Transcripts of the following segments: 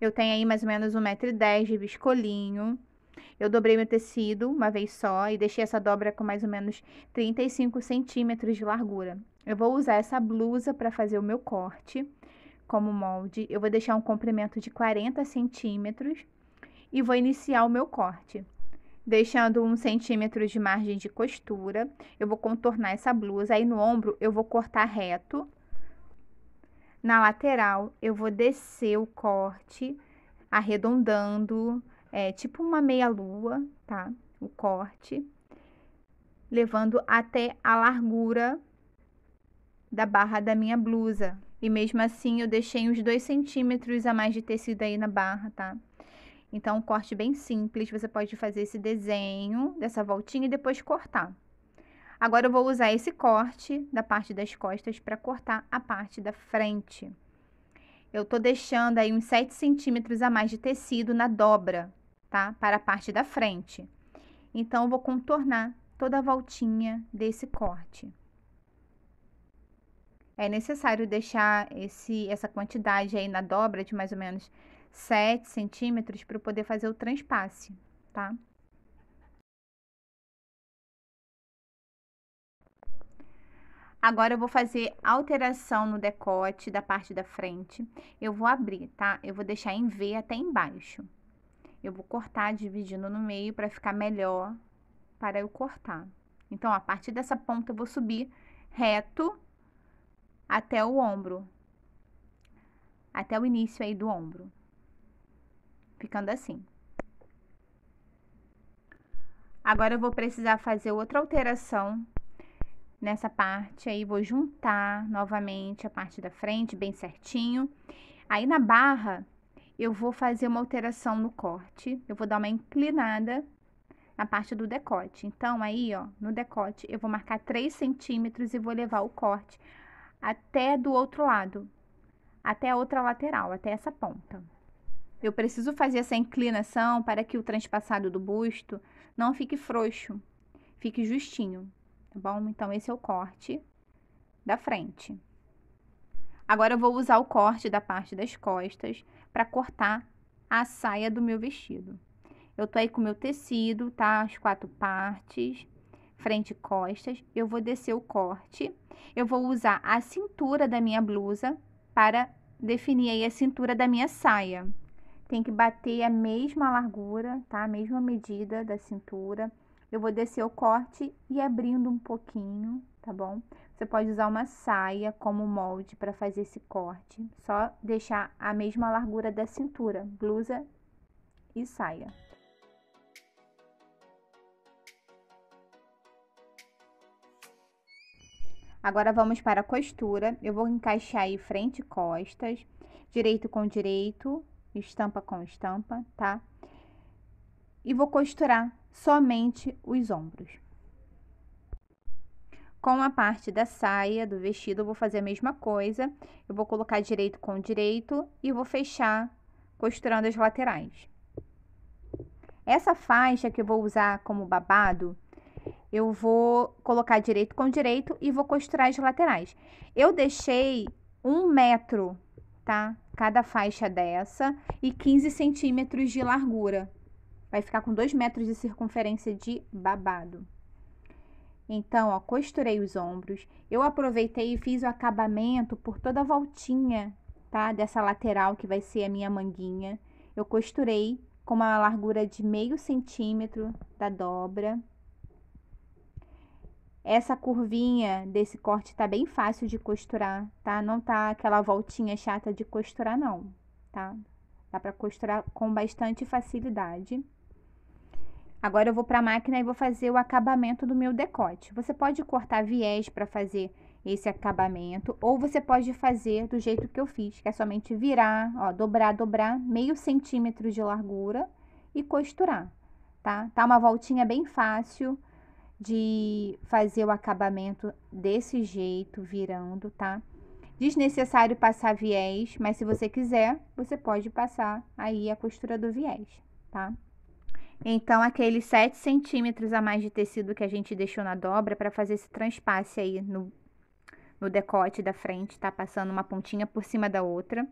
Eu tenho aí mais ou menos 1,10m de biscolinho. Eu dobrei meu tecido uma vez só e deixei essa dobra com mais ou menos 35 centímetros de largura. Eu vou usar essa blusa para fazer o meu corte como molde. Eu vou deixar um comprimento de 40 centímetros e vou iniciar o meu corte. Deixando um centímetro de margem de costura, eu vou contornar essa blusa. Aí no ombro eu vou cortar reto na lateral, eu vou descer o corte, arredondando, é, tipo uma meia-lua, tá? O corte, levando até a largura da barra da minha blusa. E mesmo assim, eu deixei uns 2 centímetros a mais de tecido aí na barra, tá? Então, um corte bem simples, você pode fazer esse desenho dessa voltinha e depois cortar. Agora eu vou usar esse corte da parte das costas para cortar a parte da frente. Eu tô deixando aí uns 7 centímetros a mais de tecido na dobra, tá? Para a parte da frente. Então, eu vou contornar toda a voltinha desse corte. É necessário deixar esse, essa quantidade aí na dobra de mais ou menos 7 centímetros para poder fazer o transpasse, tá? Agora eu vou fazer alteração no decote da parte da frente. Eu vou abrir, tá? Eu vou deixar em V até embaixo. Eu vou cortar dividindo no meio para ficar melhor para eu cortar. Então, a partir dessa ponta eu vou subir reto até o ombro. Até o início aí do ombro. Ficando assim. Agora eu vou precisar fazer outra alteração nessa parte aí, vou juntar novamente a parte da frente bem certinho. Aí na barra, eu vou fazer uma alteração no corte, eu vou dar uma inclinada na parte do decote. Então, aí, ó, no decote, eu vou marcar 3 centímetros e vou levar o corte até do outro lado, até a outra lateral, até essa ponta. Eu preciso fazer essa inclinação para que o transpassado do busto não fique frouxo, fique justinho tá bom? Então, esse é o corte da frente. Agora, eu vou usar o corte da parte das costas para cortar a saia do meu vestido. Eu tô aí com o meu tecido, tá? As quatro partes, frente e costas. Eu vou descer o corte. Eu vou usar a cintura da minha blusa para definir aí a cintura da minha saia. Tem que bater a mesma largura, tá? A mesma medida da cintura. Eu vou descer o corte e abrindo um pouquinho, tá bom? Você pode usar uma saia como molde para fazer esse corte. Só deixar a mesma largura da cintura, blusa e saia. Agora vamos para a costura. Eu vou encaixar aí frente e costas, direito com direito, estampa com estampa, tá? E vou costurar somente os ombros. Com a parte da saia, do vestido, eu vou fazer a mesma coisa. Eu vou colocar direito com direito e vou fechar costurando as laterais. Essa faixa que eu vou usar como babado, eu vou colocar direito com direito e vou costurar as laterais. Eu deixei um metro, tá? Cada faixa dessa e 15 centímetros de largura vai ficar com 2 metros de circunferência de babado. Então, ó, costurei os ombros. Eu aproveitei e fiz o acabamento por toda a voltinha, tá? Dessa lateral que vai ser a minha manguinha. Eu costurei com uma largura de meio centímetro da dobra. Essa curvinha desse corte tá bem fácil de costurar, tá? Não tá aquela voltinha chata de costurar, não, tá? Dá pra costurar com bastante facilidade. Agora eu vou para a máquina e vou fazer o acabamento do meu decote. Você pode cortar viés para fazer esse acabamento, ou você pode fazer do jeito que eu fiz, que é somente virar, ó, dobrar, dobrar, meio centímetro de largura e costurar, tá? Tá uma voltinha bem fácil de fazer o acabamento desse jeito, virando, tá? Desnecessário passar viés, mas se você quiser, você pode passar aí a costura do viés, tá? Então, aqueles 7 centímetros a mais de tecido que a gente deixou na dobra para fazer esse transpasse aí no, no decote da frente, tá? Passando uma pontinha por cima da outra.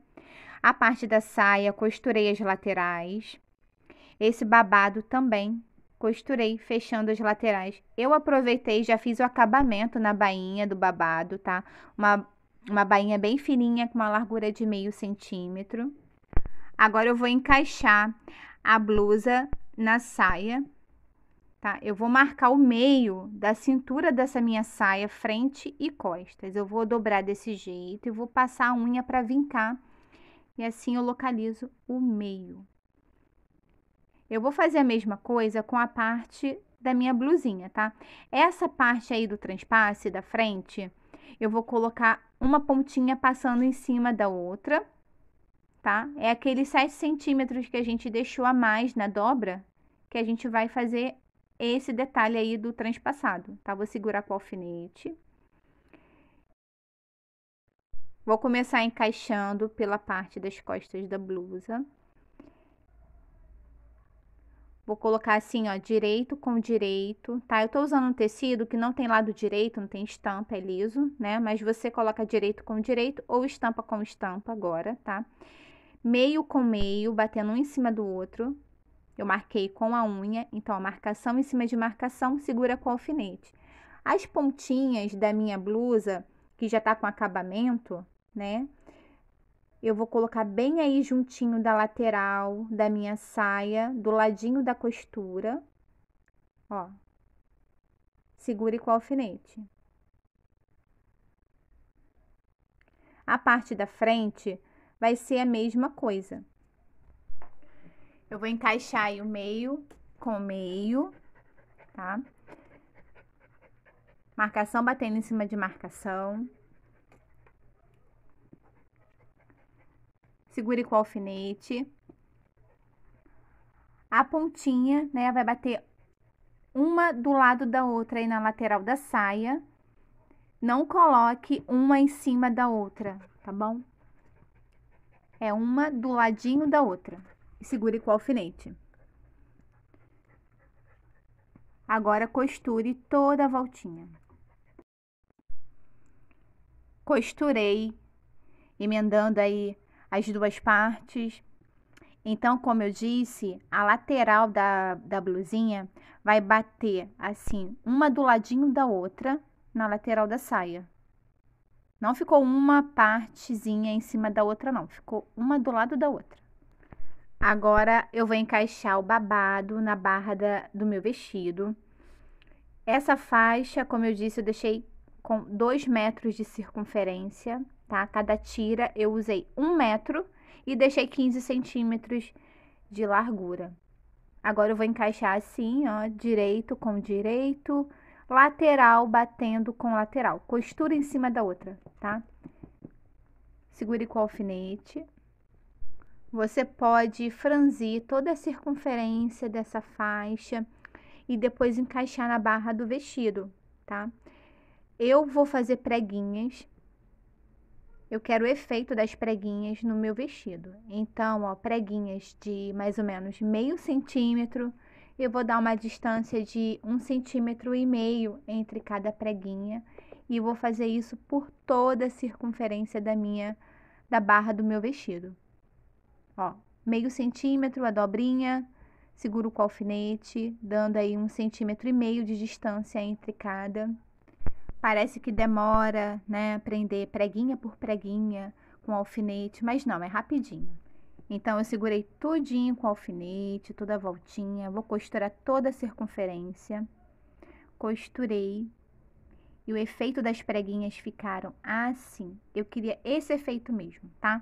A parte da saia, costurei as laterais. Esse babado também costurei, fechando as laterais. Eu aproveitei, já fiz o acabamento na bainha do babado, tá? Uma, uma bainha bem fininha, com uma largura de meio centímetro. Agora eu vou encaixar a blusa na saia, tá? Eu vou marcar o meio da cintura dessa minha saia, frente e costas. Eu vou dobrar desse jeito e vou passar a unha para vincar. E assim eu localizo o meio. Eu vou fazer a mesma coisa com a parte da minha blusinha, tá? Essa parte aí do transpasse da frente, eu vou colocar uma pontinha passando em cima da outra tá? É aqueles 7 centímetros que a gente deixou a mais na dobra que a gente vai fazer esse detalhe aí do transpassado, tá? Vou segurar com o alfinete. Vou começar encaixando pela parte das costas da blusa. Vou colocar assim, ó, direito com direito, tá? Eu tô usando um tecido que não tem lado direito, não tem estampa, é liso, né? Mas você coloca direito com direito ou estampa com estampa agora, tá? Tá? meio com meio, batendo um em cima do outro. Eu marquei com a unha, então a marcação em cima de marcação segura com o alfinete. As pontinhas da minha blusa, que já tá com acabamento, né? Eu vou colocar bem aí juntinho da lateral da minha saia, do ladinho da costura. Ó. Segure com o alfinete. A parte da frente, vai ser a mesma coisa. Eu vou encaixar o meio com meio, tá? Marcação batendo em cima de marcação. Segure com o alfinete. A pontinha, né, vai bater uma do lado da outra aí na lateral da saia. Não coloque uma em cima da outra, tá bom? é uma do ladinho da outra e segure com o alfinete. Agora costure toda a voltinha. Costurei, emendando aí as duas partes. Então, como eu disse, a lateral da, da blusinha vai bater assim, uma do ladinho da outra na lateral da saia. Não ficou uma partezinha em cima da outra, não. Ficou uma do lado da outra. Agora, eu vou encaixar o babado na barra da, do meu vestido. Essa faixa, como eu disse, eu deixei com dois metros de circunferência, tá? Cada tira eu usei um metro e deixei 15 centímetros de largura. Agora, eu vou encaixar assim, ó, direito com direito, lateral batendo com lateral, costura em cima da outra, tá? Segure com o alfinete. Você pode franzir toda a circunferência dessa faixa e depois encaixar na barra do vestido, tá? Eu vou fazer preguinhas. Eu quero o efeito das preguinhas no meu vestido. Então, ó, preguinhas de mais ou menos meio centímetro eu vou dar uma distância de um centímetro e meio entre cada preguinha e vou fazer isso por toda a circunferência da minha da barra do meu vestido. Ó, meio centímetro a dobrinha, seguro com o alfinete, dando aí um centímetro e meio de distância entre cada. Parece que demora, né, prender preguinha por preguinha com alfinete, mas não, é rapidinho. Então eu segurei tudinho com alfinete, toda a voltinha, vou costurar toda a circunferência. Costurei. E o efeito das preguinhas ficaram assim. Eu queria esse efeito mesmo, tá?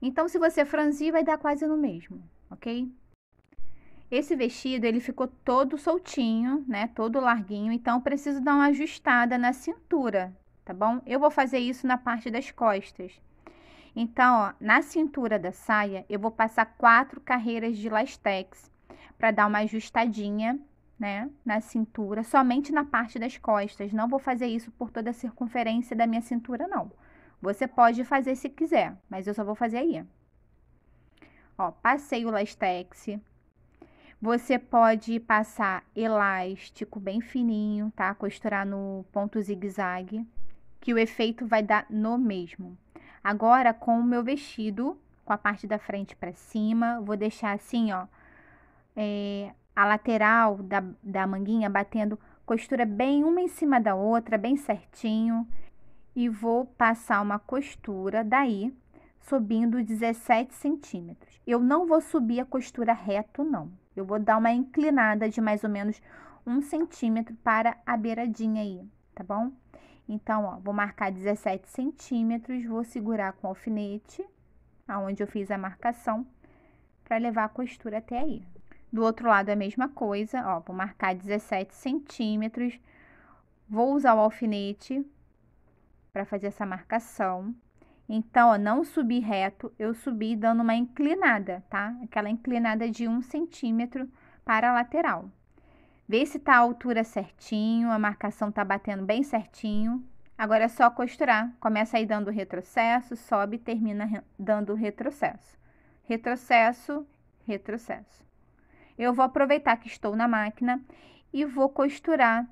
Então se você franzir vai dar quase no mesmo, OK? Esse vestido, ele ficou todo soltinho, né? Todo larguinho, então preciso dar uma ajustada na cintura, tá bom? Eu vou fazer isso na parte das costas. Então, ó, na cintura da saia, eu vou passar quatro carreiras de lastex para dar uma ajustadinha, né, na cintura, somente na parte das costas. Não vou fazer isso por toda a circunferência da minha cintura, não. Você pode fazer se quiser, mas eu só vou fazer aí. Ó, passei o lastex. Você pode passar elástico bem fininho, tá? Costurar no ponto zigue-zague, que o efeito vai dar no mesmo. Agora, com o meu vestido, com a parte da frente para cima, vou deixar assim, ó, é, a lateral da, da manguinha batendo costura bem uma em cima da outra, bem certinho. E vou passar uma costura daí, subindo 17 centímetros. Eu não vou subir a costura reto, não. Eu vou dar uma inclinada de mais ou menos um centímetro para a beiradinha aí, tá bom? Então, ó, vou marcar 17 centímetros, vou segurar com o alfinete, aonde eu fiz a marcação, para levar a costura até aí. Do outro lado a mesma coisa, ó, vou marcar 17 centímetros, vou usar o alfinete para fazer essa marcação. Então, ó, não subi reto, eu subi dando uma inclinada, tá? Aquela inclinada de um centímetro para a lateral. Vê se tá a altura certinho, a marcação tá batendo bem certinho. Agora é só costurar. Começa aí dando retrocesso, sobe, termina dando retrocesso. Retrocesso, retrocesso. Eu vou aproveitar que estou na máquina e vou costurar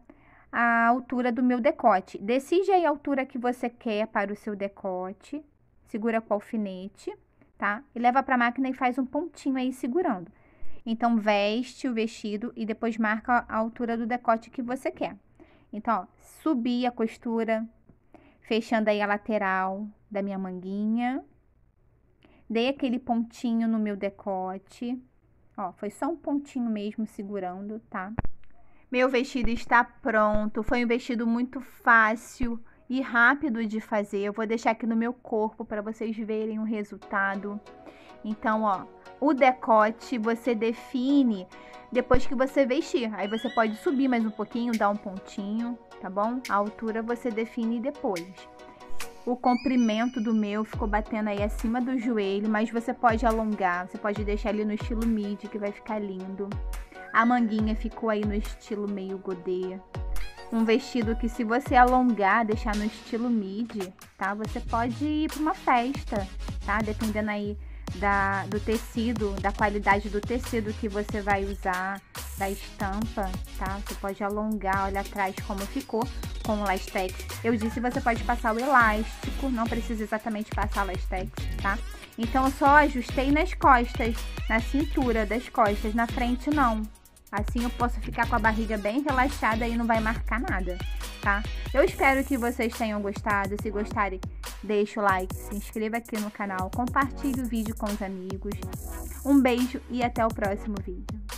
a altura do meu decote. Decide aí a altura que você quer para o seu decote. Segura com o alfinete, tá? E leva para a máquina e faz um pontinho aí segurando. Então, veste o vestido e depois marca a altura do decote que você quer. Então, ó, subi a costura, fechando aí a lateral da minha manguinha. Dei aquele pontinho no meu decote. Ó, foi só um pontinho mesmo segurando, tá? Meu vestido está pronto. Foi um vestido muito fácil e rápido de fazer. Eu vou deixar aqui no meu corpo para vocês verem o resultado. Então, ó, o decote você define depois que você vestir. Aí você pode subir mais um pouquinho, dar um pontinho, tá bom? A altura você define depois. O comprimento do meu ficou batendo aí acima do joelho, mas você pode alongar, você pode deixar ele no estilo midi, que vai ficar lindo. A manguinha ficou aí no estilo meio godê. Um vestido que se você alongar, deixar no estilo midi, tá? Você pode ir para uma festa, tá? Dependendo aí da, do tecido, da qualidade do tecido que você vai usar, da estampa, tá? Você pode alongar, olha atrás como ficou com o lastex. Eu disse, você pode passar o elástico, não precisa exatamente passar lastex, tá? Então, eu só ajustei nas costas, na cintura das costas, na frente não. Assim eu posso ficar com a barriga bem relaxada e não vai marcar nada tá? Eu espero que vocês tenham gostado. Se gostarem, deixa o like, se inscreva aqui no canal, compartilhe o vídeo com os amigos. Um beijo e até o próximo vídeo.